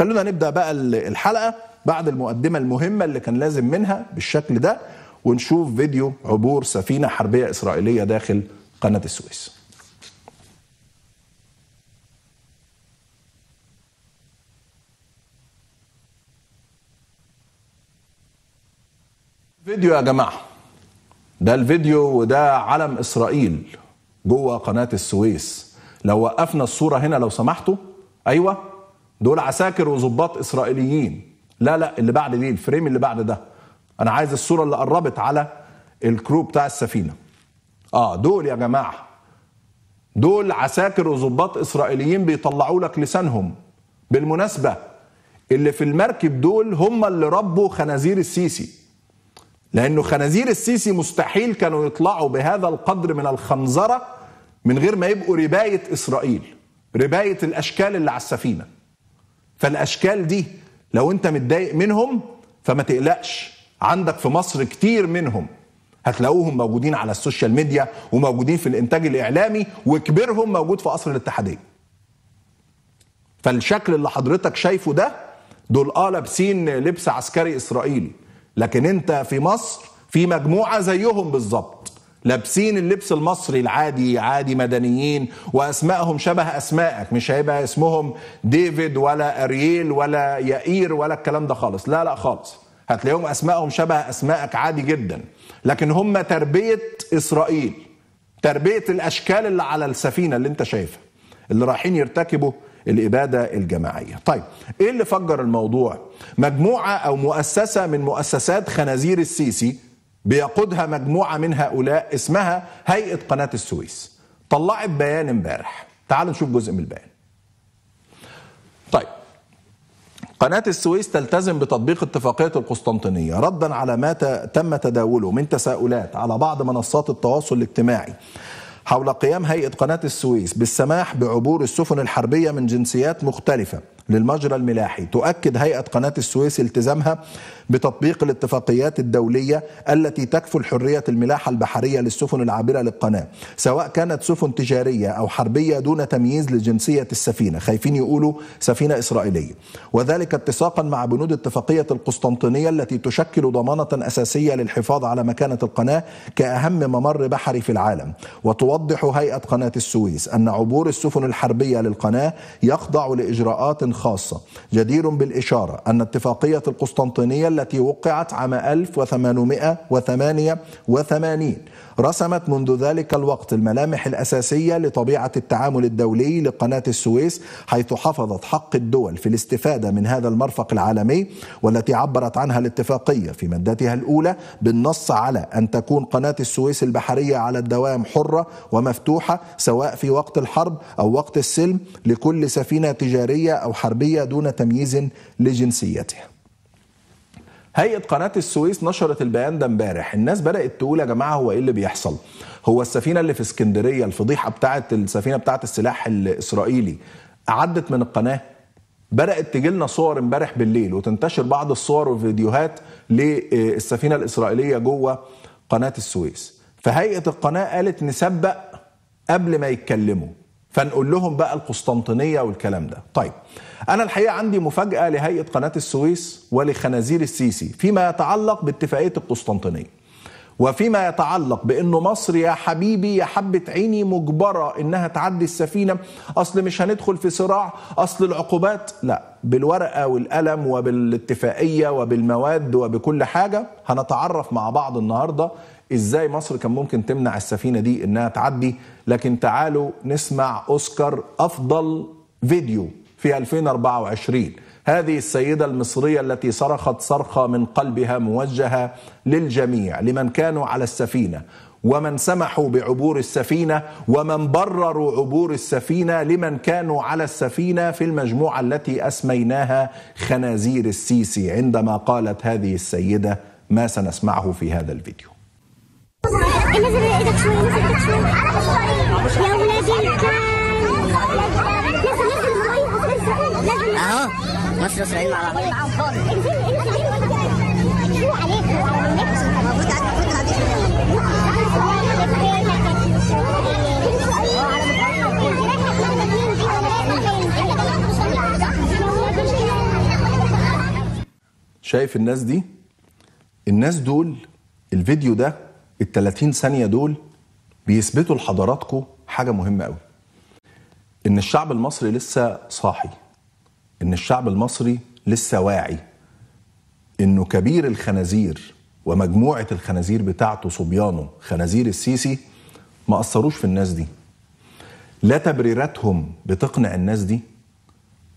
خلونا نبدا بقى الحلقه بعد المقدمه المهمه اللي كان لازم منها بالشكل ده ونشوف فيديو عبور سفينه حربيه اسرائيليه داخل قناه السويس فيديو يا جماعه ده الفيديو وده علم اسرائيل جوه قناه السويس لو وقفنا الصوره هنا لو سمحتوا ايوه دول عساكر وظباط اسرائيليين لا لا اللي بعد دي الفريم اللي بعد ده انا عايز الصوره اللي قربت على الكرو بتاع السفينه اه دول يا جماعه دول عساكر وظباط اسرائيليين بيطلعوا لك لسانهم بالمناسبه اللي في المركب دول هم اللي ربوا خنازير السيسي لانه خنازير السيسي مستحيل كانوا يطلعوا بهذا القدر من الخنزره من غير ما يبقوا ربايه اسرائيل ربايه الاشكال اللي على السفينه فالاشكال دي لو انت متضايق منهم فما تقلقش عندك في مصر كتير منهم هتلاقوهم موجودين على السوشيال ميديا وموجودين في الانتاج الاعلامي وكبيرهم موجود في قصر الاتحاديه فالشكل اللي حضرتك شايفه ده دول اه لابسين لبس عسكري اسرائيلي لكن انت في مصر في مجموعه زيهم بالظبط لابسين اللبس المصري العادي عادي مدنيين واسمائهم شبه اسمائك مش هيبقى اسمهم ديفيد ولا ارييل ولا يائير ولا الكلام ده خالص لا لا خالص هتلاقيهم اسمائهم شبه اسمائك عادي جدا لكن هم تربيه اسرائيل تربيه الاشكال اللي على السفينه اللي انت شايفها اللي رايحين يرتكبوا الاباده الجماعيه. طيب ايه اللي فجر الموضوع؟ مجموعه او مؤسسه من مؤسسات خنازير السيسي بيقودها مجموعه من هؤلاء اسمها هيئه قناه السويس طلعت بيان امبارح تعالوا نشوف جزء من البيان طيب قناة السويس تلتزم بتطبيق اتفاقية القسطنطينية ردا على ما تم تداوله من تساؤلات على بعض منصات التواصل الاجتماعي حول قيام هيئة قناة السويس بالسماح بعبور السفن الحربية من جنسيات مختلفة للمجرى الملاحي تؤكد هيئة قناة السويس التزامها بتطبيق الاتفاقيات الدولية التي تكفل حرية الملاحة البحرية للسفن العابرة للقناة سواء كانت سفن تجارية أو حربية دون تمييز لجنسية السفينة خايفين يقولوا سفينة إسرائيلية وذلك اتساقا مع بنود اتفاقية القسطنطينية التي تشكل ضمانة أساسية للحفاظ على مكانة القناة كأهم ممر بحري في العالم وتوضح هيئة قناة السويس أن عبور السفن الحربية للقناة يخضع لإجراءات الخاصة جدير بالإشارة أن اتفاقية القسطنطينية التي وقعت عام 1888 رسمت منذ ذلك الوقت الملامح الأساسية لطبيعة التعامل الدولي لقناة السويس حيث حفظت حق الدول في الاستفادة من هذا المرفق العالمي والتي عبرت عنها الاتفاقية في مادتها الأولى بالنص على أن تكون قناة السويس البحرية على الدوام حرة ومفتوحة سواء في وقت الحرب أو وقت السلم لكل سفينة تجارية أو حربية دون تمييز لجنسيتها هيئه قناه السويس نشرت البيان ده امبارح الناس بدات تقول يا جماعه هو ايه اللي بيحصل هو السفينه اللي في اسكندريه الفضيحه بتاعه السفينه بتاعه السلاح الاسرائيلي عدت من القناه بدات تجي لنا صور امبارح بالليل وتنتشر بعض الصور والفيديوهات للسفينه الاسرائيليه جوه قناه السويس فهيئه القناه قالت نسبق قبل ما يتكلموا فنقول لهم بقى القسطنطينيه والكلام ده طيب انا الحقيقه عندي مفاجاه لهيئه قناه السويس ولخنازير السيسي فيما يتعلق باتفاقيه القسطنطينيه وفيما يتعلق بانه مصر يا حبيبي يا حبه عيني مجبره انها تعدي السفينه اصل مش هندخل في صراع اصل العقوبات لا بالورقه والقلم وبالاتفاقيه وبالمواد وبكل حاجه هنتعرف مع بعض النهارده ازاي مصر كان ممكن تمنع السفينه دي انها تعدي لكن تعالوا نسمع اوسكار افضل فيديو في 2024 هذه السيده المصريه التي صرخت صرخه من قلبها موجهه للجميع لمن كانوا على السفينه ومن سمحوا بعبور السفينه ومن برروا عبور السفينه لمن كانوا على السفينه في المجموعه التي اسميناها خنازير السيسي عندما قالت هذه السيده ما سنسمعه في هذا الفيديو ايدك شوي ايدك شوي يا اهو مصر واسرائيل مع بعض شايف الناس دي الناس دول الفيديو ده ال 30 ثانيه دول بيثبتوا لحضراتكم حاجه مهمه قوي ان الشعب المصري لسه صاحي ان الشعب المصري لسه واعي انه كبير الخنازير ومجموعه الخنازير بتاعته صبيانه خنازير السيسي ما اثروش في الناس دي لا تبريراتهم بتقنع الناس دي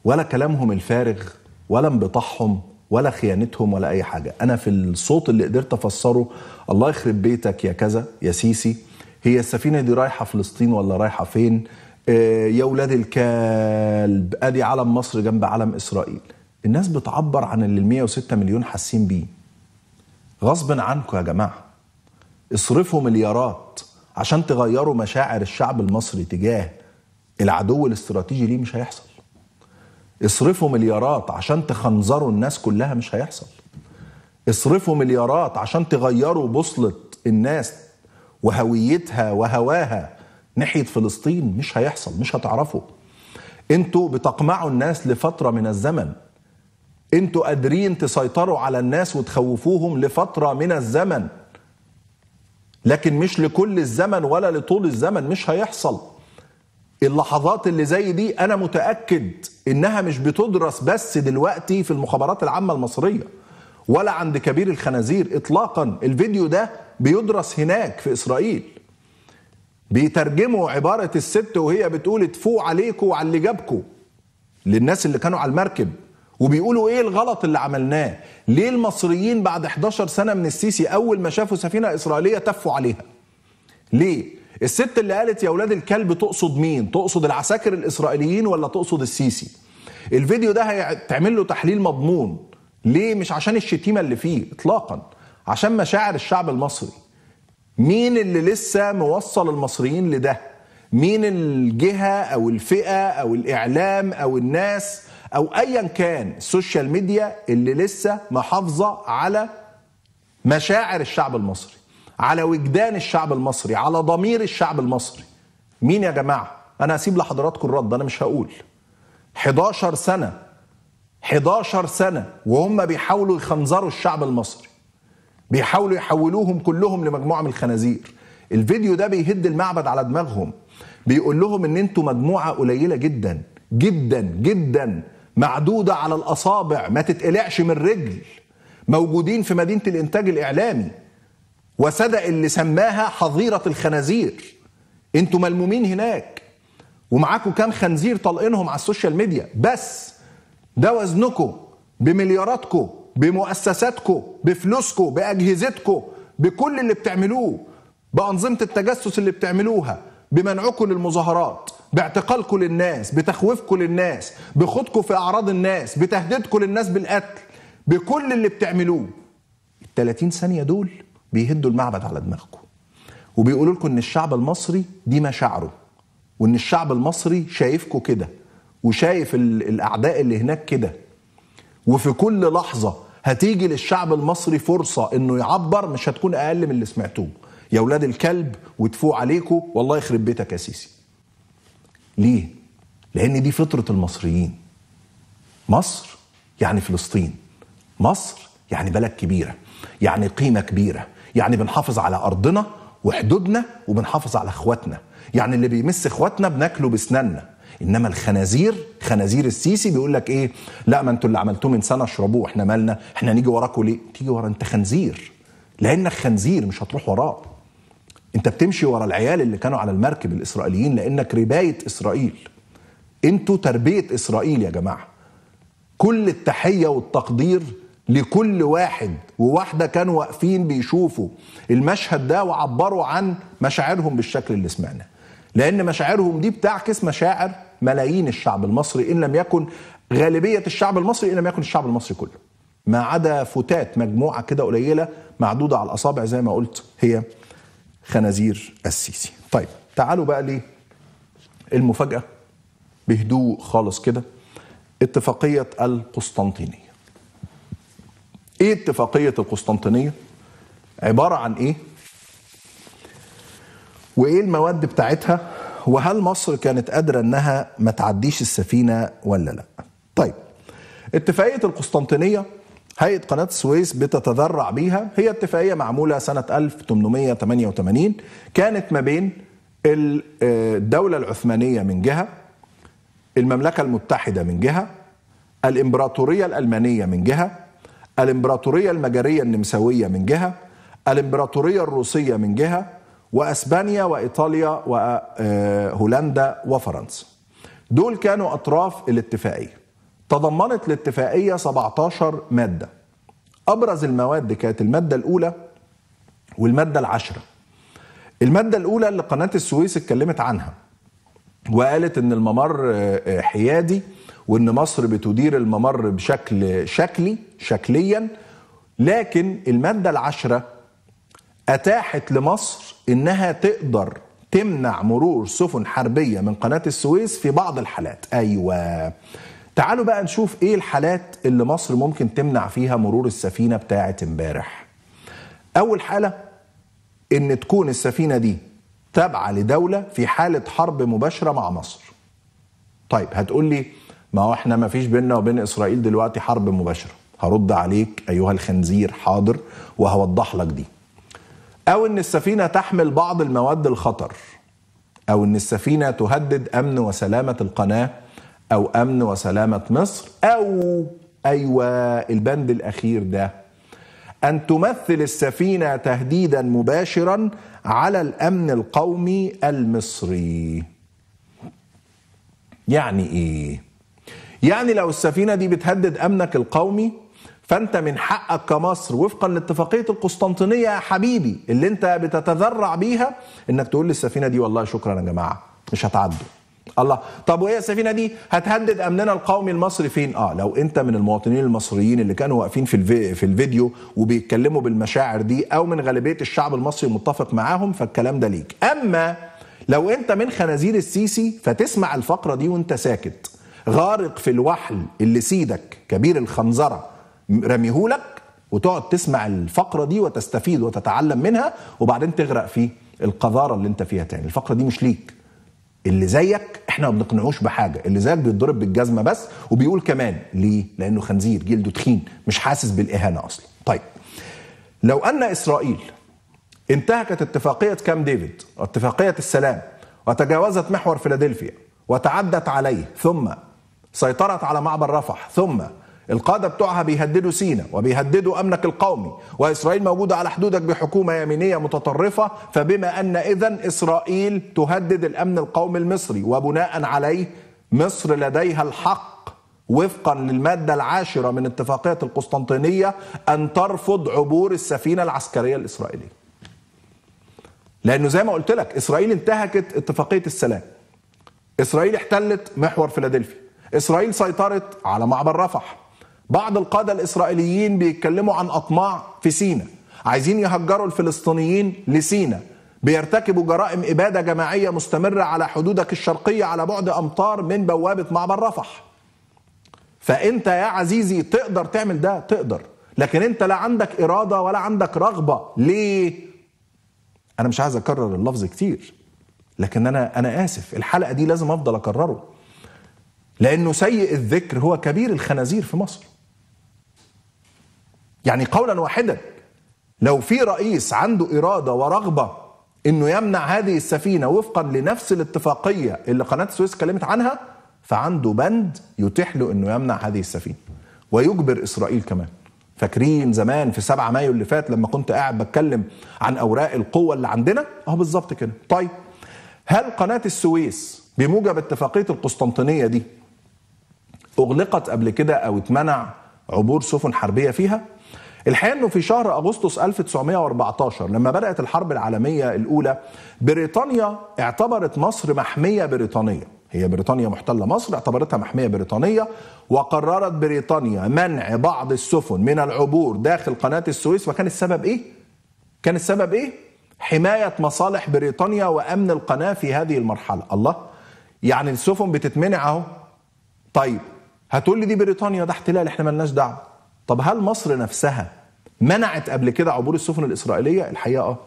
ولا كلامهم الفارغ ولا انبطاحهم ولا خيانتهم ولا اي حاجه انا في الصوت اللي قدرت افسره الله يخرب بيتك يا كذا يا سيسي هي السفينه دي رايحه فلسطين ولا رايحه فين آه، يا ولاد الكلب ادي علم مصر جنب علم اسرائيل الناس بتعبر عن اللي 106 مليون حاسين بيه غصب عنكم يا جماعه اصرفوا مليارات عشان تغيروا مشاعر الشعب المصري تجاه العدو الاستراتيجي ليه مش هيحصل اصرفوا مليارات عشان تخنزروا الناس كلها مش هيحصل اصرفوا مليارات عشان تغيروا بوصلة الناس وهويتها وهواها ناحية فلسطين مش هيحصل مش هتعرفوا انتوا بتقمعوا الناس لفترة من الزمن انتوا قادرين تسيطروا على الناس وتخوفوهم لفترة من الزمن لكن مش لكل الزمن ولا لطول الزمن مش هيحصل اللحظات اللي زي دي انا متاكد انها مش بتدرس بس دلوقتي في المخابرات العامه المصريه ولا عند كبير الخنازير اطلاقا الفيديو ده بيدرس هناك في اسرائيل بيترجموا عباره الست وهي بتقول تفو عليكم وعلى اللي جابكم للناس اللي كانوا على المركب وبيقولوا ايه الغلط اللي عملناه ليه المصريين بعد 11 سنه من السيسي اول ما شافوا سفينه اسرائيليه تفوا عليها ليه الست اللي قالت يا اولاد الكلب تقصد مين تقصد العساكر الاسرائيليين ولا تقصد السيسي الفيديو ده هيتعمل له تحليل مضمون ليه مش عشان الشتيمه اللي فيه اطلاقا عشان مشاعر الشعب المصري مين اللي لسه موصل المصريين لده مين الجهه او الفئه او الاعلام او الناس او ايا كان السوشيال ميديا اللي لسه محافظه على مشاعر الشعب المصري على وجدان الشعب المصري على ضمير الشعب المصري مين يا جماعة أنا هسيب لحضراتكم الرد أنا مش هقول 11 سنة 11 سنة وهم بيحاولوا يخنزروا الشعب المصري بيحاولوا يحولوهم كلهم لمجموعة من الخنازير الفيديو ده بيهد المعبد على دماغهم بيقول لهم ان انتوا مجموعة قليلة جدا جدا جدا معدودة على الأصابع ما تتقلعش من رجل موجودين في مدينة الإنتاج الإعلامي وصدق اللي سماها حظيرة الخنازير انتوا ملمومين هناك ومعاكم كام خنزير طالقينهم على السوشيال ميديا بس ده وزنكم بملياراتكم بمؤسساتكم بفلوسكم باجهزتكم بكل اللي بتعملوه بانظمه التجسس اللي بتعملوها بمنعكم للمظاهرات باعتقالكم للناس بتخويفكم للناس بخوضكم في اعراض الناس بتهديدكم للناس بالقتل بكل اللي بتعملوه ال 30 ثانيه دول بيهدوا المعبد على دماغكم وبيقولوا لكم ان الشعب المصري دي مشاعره وان الشعب المصري شايفكم كده وشايف الاعداء اللي هناك كده وفي كل لحظه هتيجي للشعب المصري فرصه انه يعبر مش هتكون اقل من اللي سمعتوه يا ولاد الكلب وتفوق عليكم والله يخرب بيتك يا سيسي ليه لان دي فطره المصريين مصر يعني فلسطين مصر يعني بلد كبيره يعني قيمه كبيره يعني بنحافظ على ارضنا وحدودنا وبنحافظ على اخواتنا يعني اللي بيمس اخواتنا بناكله بسناننا انما الخنازير خنازير السيسي بيقول لك ايه لا ما انتوا اللي عملتوه من سنه اشربوه احنا مالنا احنا نيجي وراكوا ليه تيجي ورا انت خنزير لانك خنزير مش هتروح وراه انت بتمشي ورا العيال اللي كانوا على المركب الاسرائيليين لانك ربايه اسرائيل انتوا تربيه اسرائيل يا جماعه كل التحيه والتقدير لكل واحد وواحدة كانوا واقفين بيشوفوا المشهد ده وعبروا عن مشاعرهم بالشكل اللي سمعنا لأن مشاعرهم دي بتعكس مشاعر ملايين الشعب المصري إن لم يكن غالبية الشعب المصري إن لم يكن الشعب المصري كله ما عدا فتات مجموعة كده قليلة معدودة على الأصابع زي ما قلت هي خنازير السيسي طيب تعالوا بقى لي المفاجأة بهدوء خالص كده اتفاقية القسطنطينية ايه اتفاقيه القسطنطينيه؟ عباره عن ايه؟ وايه المواد بتاعتها؟ وهل مصر كانت قادره انها ما تعديش السفينه ولا لا؟ طيب اتفاقيه القسطنطينيه هيئه قناه السويس بتتذرع بيها هي اتفاقيه معموله سنه 1888 كانت ما بين آه، الدوله العثمانيه من جهه المملكه المتحده من جهه الامبراطوريه الالمانيه من جهه الامبراطوريه المجريه النمساويه من جهه الامبراطوريه الروسيه من جهه واسبانيا وايطاليا وهولندا آه، وفرنسا دول كانوا اطراف الاتفاقيه تضمنت الاتفاقيه 17 ماده ابرز المواد كانت الماده الاولى والماده العشره الماده الاولى اللي قناه السويس اتكلمت عنها وقالت ان الممر آه، آه، حيادي وان مصر بتدير الممر بشكل شكلي شكليا لكن الماده العشره اتاحت لمصر انها تقدر تمنع مرور سفن حربيه من قناه السويس في بعض الحالات ايوه تعالوا بقى نشوف ايه الحالات اللي مصر ممكن تمنع فيها مرور السفينه بتاعه امبارح اول حاله ان تكون السفينه دي تابعه لدوله في حاله حرب مباشره مع مصر طيب هتقول لي ما هو احنا ما فيش بيننا وبين اسرائيل دلوقتي حرب مباشره هرد عليك ايها الخنزير حاضر وهوضح لك دي او ان السفينه تحمل بعض المواد الخطر او ان السفينه تهدد امن وسلامه القناه او امن وسلامه مصر او ايوه البند الاخير ده ان تمثل السفينه تهديدا مباشرا على الامن القومي المصري يعني ايه يعني لو السفينه دي بتهدد امنك القومي فانت من حقك كمصر وفقا لاتفاقيه القسطنطينيه يا حبيبي اللي انت بتتذرع بيها انك تقول للسفينه دي والله شكرا يا جماعه مش هتعدوا الله طب وهي السفينه دي هتهدد امننا القومي المصري فين اه لو انت من المواطنين المصريين اللي كانوا واقفين في الفي... في الفيديو وبيتكلموا بالمشاعر دي او من غالبيه الشعب المصري متفق معاهم فالكلام ده ليك اما لو انت من خنازير السيسي فتسمع الفقره دي وانت ساكت غارق في الوحل اللي سيدك كبير الخنزره رميهولك وتقعد تسمع الفقره دي وتستفيد وتتعلم منها وبعدين تغرق في القذاره اللي انت فيها تاني الفقره دي مش ليك اللي زيك احنا ما بنقنعوش بحاجه اللي زيك بيتضرب بالجزمه بس وبيقول كمان ليه لانه خنزير جلده تخين مش حاسس بالاهانه اصلا طيب لو ان اسرائيل انتهكت اتفاقيه كام ديفيد اتفاقيه السلام وتجاوزت محور فيلادلفيا وتعدت عليه ثم سيطرت على معبر رفح ثم القاده بتوعها بيهددوا سينا وبيهددوا امنك القومي واسرائيل موجوده على حدودك بحكومه يمينيه متطرفه فبما ان اذا اسرائيل تهدد الامن القومي المصري وبناء عليه مصر لديها الحق وفقا للماده العاشره من اتفاقيه القسطنطينيه ان ترفض عبور السفينه العسكريه الاسرائيليه. لانه زي ما قلت لك اسرائيل انتهكت اتفاقيه السلام. اسرائيل احتلت محور فيلادلفيا. إسرائيل سيطرت على معبر رفح بعض القادة الإسرائيليين بيتكلموا عن أطماع في سينا عايزين يهجروا الفلسطينيين لسينا بيرتكبوا جرائم إبادة جماعية مستمرة على حدودك الشرقية على بعد أمتار من بوابة معبر رفح فأنت يا عزيزي تقدر تعمل ده تقدر لكن أنت لا عندك إرادة ولا عندك رغبة ليه؟ أنا مش عايز أكرر اللفظ كتير لكن أنا أنا آسف الحلقة دي لازم أفضل أكرره لأنه سيء الذكر هو كبير الخنازير في مصر يعني قولا واحدا لو في رئيس عنده إرادة ورغبة أنه يمنع هذه السفينة وفقا لنفس الاتفاقية اللي قناة السويس اتكلمت عنها فعنده بند يتيح له أنه يمنع هذه السفينة ويجبر إسرائيل كمان فاكرين زمان في 7 مايو اللي فات لما كنت قاعد بتكلم عن اوراق القوه اللي عندنا اهو بالظبط كده طيب هل قناه السويس بموجب اتفاقيه القسطنطينيه دي اغلقت قبل كده او اتمنع عبور سفن حربيه فيها الحقيقه انه في شهر اغسطس 1914 لما بدات الحرب العالميه الاولى بريطانيا اعتبرت مصر محميه بريطانيه هي بريطانيا محتله مصر اعتبرتها محميه بريطانيه وقررت بريطانيا منع بعض السفن من العبور داخل قناه السويس وكان السبب ايه كان السبب ايه حمايه مصالح بريطانيا وامن القناه في هذه المرحله الله يعني السفن بتتمنع اهو طيب هتقول لي دي بريطانيا ده احتلال احنا مالناش دعوه طب هل مصر نفسها منعت قبل كده عبور السفن الاسرائيليه الحقيقه آه.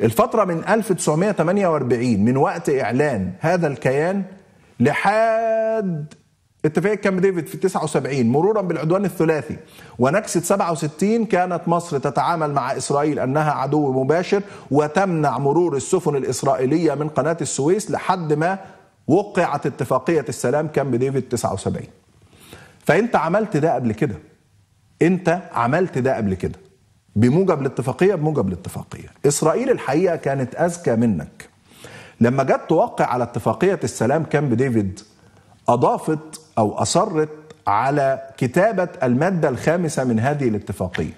الفتره من 1948 من وقت اعلان هذا الكيان لحد اتفاقية كامب ديفيد في 79 مرورا بالعدوان الثلاثي ونكسة 67 كانت مصر تتعامل مع إسرائيل أنها عدو مباشر وتمنع مرور السفن الإسرائيلية من قناة السويس لحد ما وقعت اتفاقية السلام كامب ديفيد 79 فانت عملت ده قبل كده انت عملت ده قبل كده بموجب الاتفاقيه بموجب الاتفاقيه اسرائيل الحقيقه كانت اذكى منك لما جت توقع على اتفاقيه السلام كامب ديفيد اضافت او اصرت على كتابه الماده الخامسه من هذه الاتفاقيه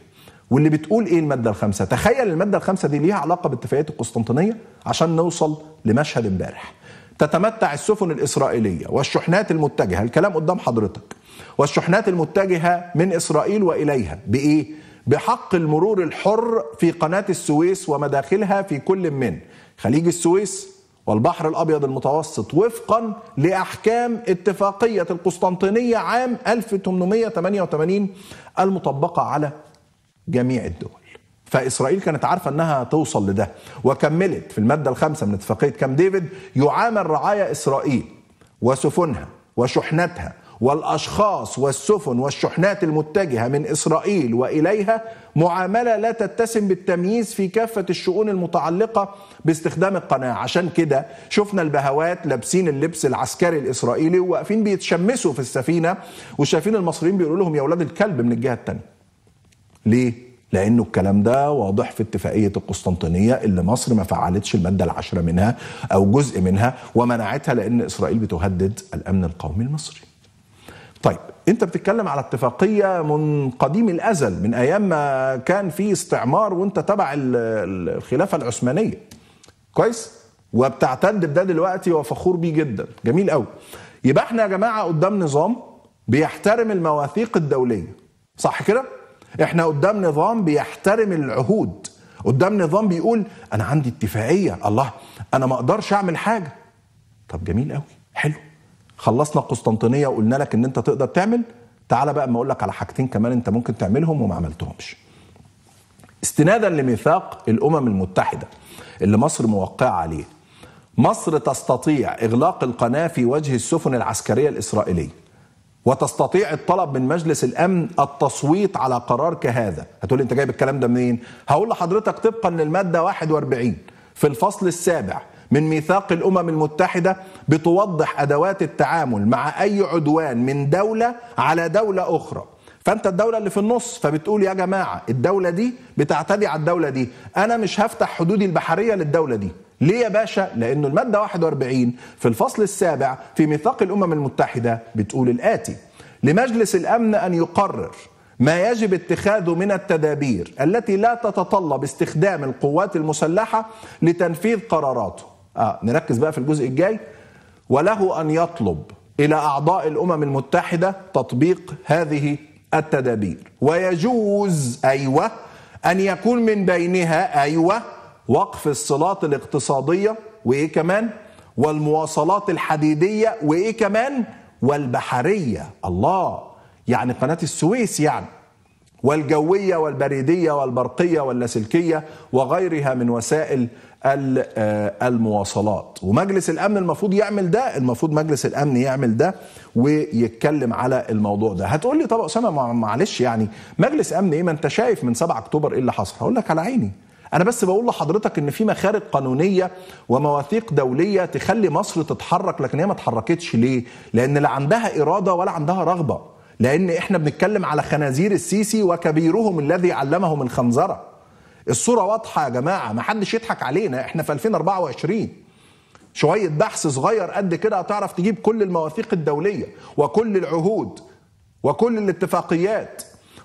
واللي بتقول ايه الماده الخامسه تخيل الماده الخامسه دي ليها علاقه باتفاقيه القسطنطينيه عشان نوصل لمشهد امبارح تتمتع السفن الإسرائيلية والشحنات المتجهة الكلام قدام حضرتك والشحنات المتجهة من إسرائيل وإليها بإيه؟ بحق المرور الحر في قناة السويس ومداخلها في كل من خليج السويس والبحر الأبيض المتوسط وفقا لأحكام اتفاقية القسطنطينية عام 1888 المطبقة على جميع الدول فاسرائيل كانت عارفه انها توصل لده وكملت في الماده الخامسه من اتفاقيه كام ديفيد يعامل رعايا اسرائيل وسفنها وشحناتها والاشخاص والسفن والشحنات المتجهه من اسرائيل واليها معامله لا تتسم بالتمييز في كافه الشؤون المتعلقه باستخدام القناه عشان كده شفنا البهوات لابسين اللبس العسكري الاسرائيلي وواقفين بيتشمسوا في السفينه وشايفين المصريين بيقولوا لهم يا اولاد الكلب من الجهه الثانيه ليه لانه الكلام ده واضح في اتفاقيه القسطنطينيه اللي مصر ما فعلتش الماده العشره منها او جزء منها ومنعتها لان اسرائيل بتهدد الامن القومي المصري. طيب انت بتتكلم على اتفاقيه من قديم الازل من ايام ما كان في استعمار وانت تبع الخلافه العثمانيه. كويس؟ وبتعتد بده دلوقتي وفخور بيه جدا، جميل قوي. يبقى احنا يا جماعه قدام نظام بيحترم المواثيق الدوليه. صح كده؟ احنا قدام نظام بيحترم العهود قدام نظام بيقول انا عندي اتفاقيه الله انا ما اقدرش اعمل حاجه طب جميل قوي حلو خلصنا القسطنطينيه وقلنا لك ان انت تقدر تعمل تعالى بقى اما اقول لك على حاجتين كمان انت ممكن تعملهم وما عملتهمش استنادا لميثاق الامم المتحده اللي مصر موقعه عليه مصر تستطيع اغلاق القناه في وجه السفن العسكريه الاسرائيليه وتستطيع الطلب من مجلس الامن التصويت على قرار كهذا هتقول انت جايب الكلام ده منين هقول لحضرتك طبقا للماده 41 في الفصل السابع من ميثاق الامم المتحده بتوضح ادوات التعامل مع اي عدوان من دوله على دوله اخرى فانت الدوله اللي في النص فبتقول يا جماعه الدوله دي بتعتدي على الدوله دي انا مش هفتح حدودي البحريه للدوله دي ليه يا باشا؟ لأنه المادة 41 في الفصل السابع في ميثاق الأمم المتحدة بتقول الآتي: لمجلس الأمن أن يقرر ما يجب اتخاذه من التدابير التي لا تتطلب استخدام القوات المسلحة لتنفيذ قراراته. آه نركز بقى في الجزء الجاي وله أن يطلب إلى أعضاء الأمم المتحدة تطبيق هذه التدابير ويجوز أيوة أن يكون من بينها أيوة وقف الصلات الاقتصادية وإيه كمان والمواصلات الحديدية وإيه كمان والبحرية الله يعني قناة السويس يعني والجوية والبريدية والبرقية واللاسلكية وغيرها من وسائل آه، المواصلات ومجلس الأمن المفروض يعمل ده المفروض مجلس الأمن يعمل ده ويتكلم على الموضوع ده هتقول لي طب أسامة معلش يعني مجلس أمن إيه ما أنت شايف من 7 أكتوبر إيه اللي حصل هقول لك على عيني انا بس بقول لحضرتك ان في مخارج قانونيه ومواثيق دوليه تخلي مصر تتحرك لكن هي ما اتحركتش ليه لان لا عندها اراده ولا عندها رغبه لان احنا بنتكلم على خنازير السيسي وكبيرهم الذي علمهم الخنزره الصوره واضحه يا جماعه ما حدش يضحك علينا احنا في 2024 شويه بحث صغير قد كده هتعرف تجيب كل المواثيق الدوليه وكل العهود وكل الاتفاقيات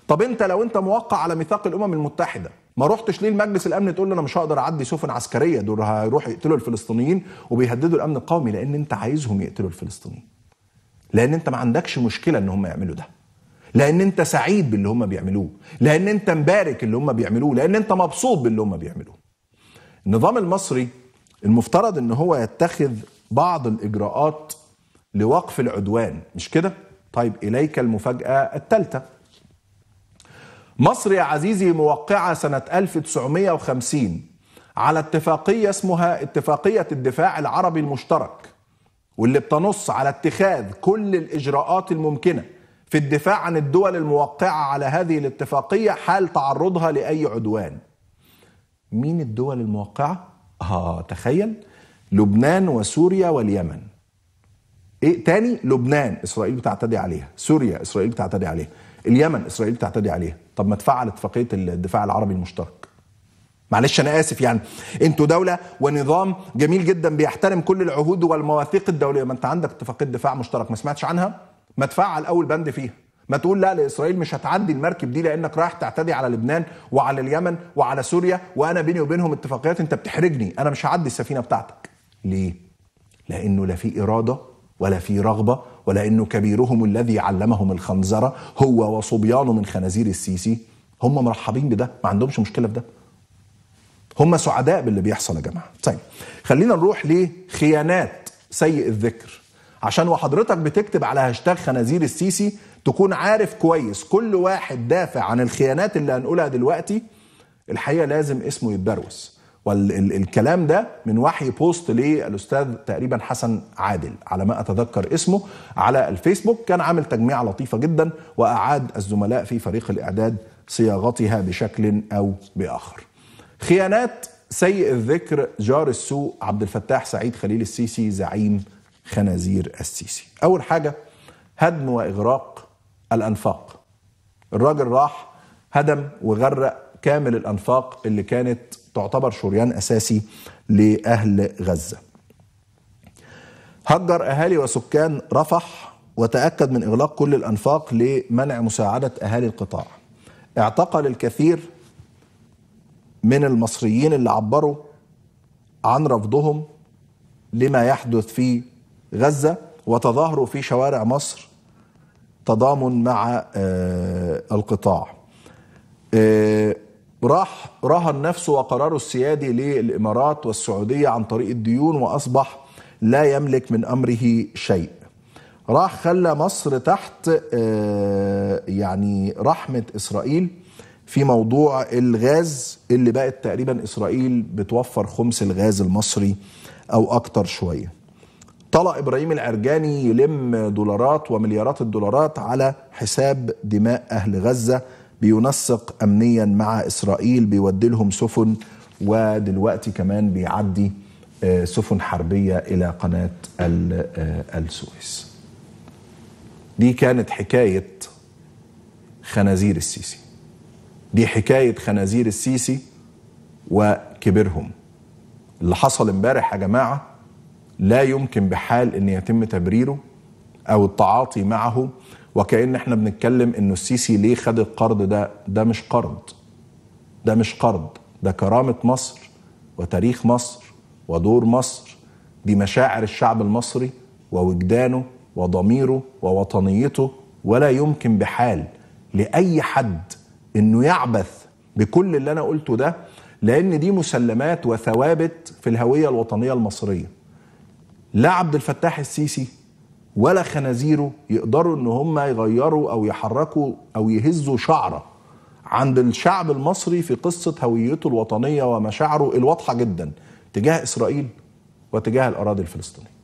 طب انت لو انت موقع على ميثاق الامم المتحده ما رحتش ليه المجلس الامن تقول انا مش هقدر اعدي سفن عسكريه دول هيروحوا يقتلوا الفلسطينيين وبيهددوا الامن القومي لان انت عايزهم يقتلوا الفلسطينيين لان انت ما عندكش مشكله ان هم يعملوا ده لان انت سعيد باللي هم بيعملوه لان انت مبارك اللي هم بيعملوه لان انت مبسوط باللي هم بيعملوه النظام المصري المفترض ان هو يتخذ بعض الاجراءات لوقف العدوان مش كده طيب اليك المفاجاه الثالثه مصر يا عزيزي موقعة سنة 1950 على اتفاقية اسمها اتفاقية الدفاع العربي المشترك واللي بتنص على اتخاذ كل الإجراءات الممكنة في الدفاع عن الدول الموقعة على هذه الاتفاقية حال تعرضها لأي عدوان مين الدول الموقعة؟ آه تخيل لبنان وسوريا واليمن ايه تاني لبنان اسرائيل بتعتدي عليها سوريا اسرائيل بتعتدي عليها اليمن اسرائيل تعتدي عليها طب ما تفعل اتفاقيه الدفاع العربي المشترك معلش انا اسف يعني انتوا دوله ونظام جميل جدا بيحترم كل العهود والمواثيق الدوليه ما انت عندك اتفاقيه دفاع مشترك ما سمعتش عنها ما تفعل اول بند فيها ما تقول لا لاسرائيل مش هتعدي المركب دي لانك رايح تعتدي على لبنان وعلى اليمن وعلى سوريا وانا بيني وبينهم اتفاقيات انت بتحرجني انا مش هعدي السفينه بتاعتك ليه لانه لا في اراده ولا في رغبة ولا إن كبيرهم الذي علمهم الخنزرة هو وصبيانه من خنازير السيسي هم مرحبين بده ما عندهمش مشكلة في ده هم سعداء باللي بيحصل يا جماعة طيب خلينا نروح لخيانات سيء الذكر عشان وحضرتك بتكتب على هاشتاج خنازير السيسي تكون عارف كويس كل واحد دافع عن الخيانات اللي هنقولها دلوقتي الحقيقة لازم اسمه يتبروس والكلام ده من وحي بوست للاستاذ تقريبا حسن عادل على ما اتذكر اسمه على الفيسبوك كان عامل تجميعه لطيفه جدا واعاد الزملاء في فريق الاعداد صياغتها بشكل او باخر. خيانات سيء الذكر جار السوء عبد الفتاح سعيد خليل السيسي زعيم خنازير السيسي. اول حاجه هدم واغراق الانفاق. الراجل راح هدم وغرق كامل الانفاق اللي كانت تعتبر شريان اساسي لاهل غزه. هجر اهالي وسكان رفح وتاكد من اغلاق كل الانفاق لمنع مساعده اهالي القطاع. اعتقل الكثير من المصريين اللي عبروا عن رفضهم لما يحدث في غزه وتظاهروا في شوارع مصر تضامن مع آه، القطاع آه، راح رهن نفسه وقراره السيادي للامارات والسعوديه عن طريق الديون واصبح لا يملك من امره شيء. راح خلى مصر تحت آه، يعني رحمه اسرائيل في موضوع الغاز اللي بقت تقريبا اسرائيل بتوفر خمس الغاز المصري او اكتر شويه. طلع ابراهيم العرجاني يلم دولارات ومليارات الدولارات على حساب دماء اهل غزه بينسق امنيا مع اسرائيل بيودي لهم سفن ودلوقتي كمان بيعدي آه، سفن حربيه الى قناه آه، السويس. دي كانت حكايه خنازير السيسي. دي حكايه خنازير السيسي وكبرهم. اللي حصل امبارح يا جماعه لا يمكن بحال ان يتم تبريره او التعاطي معه وكأن احنا بنتكلم انه السيسي ليه خد القرض ده ده مش قرض ده مش قرض ده كرامة مصر وتاريخ مصر ودور مصر دي مشاعر الشعب المصري ووجدانه وضميره ووطنيته ولا يمكن بحال لأي حد انه يعبث بكل اللي انا قلته ده لان دي مسلمات وثوابت في الهوية الوطنية المصرية لا عبد الفتاح السيسي ولا خنازيره يقدروا ان هم يغيروا او يحركوا او يهزوا شعره عند الشعب المصري في قصه هويته الوطنيه ومشاعره الواضحه جدا تجاه اسرائيل وتجاه الاراضي الفلسطينيه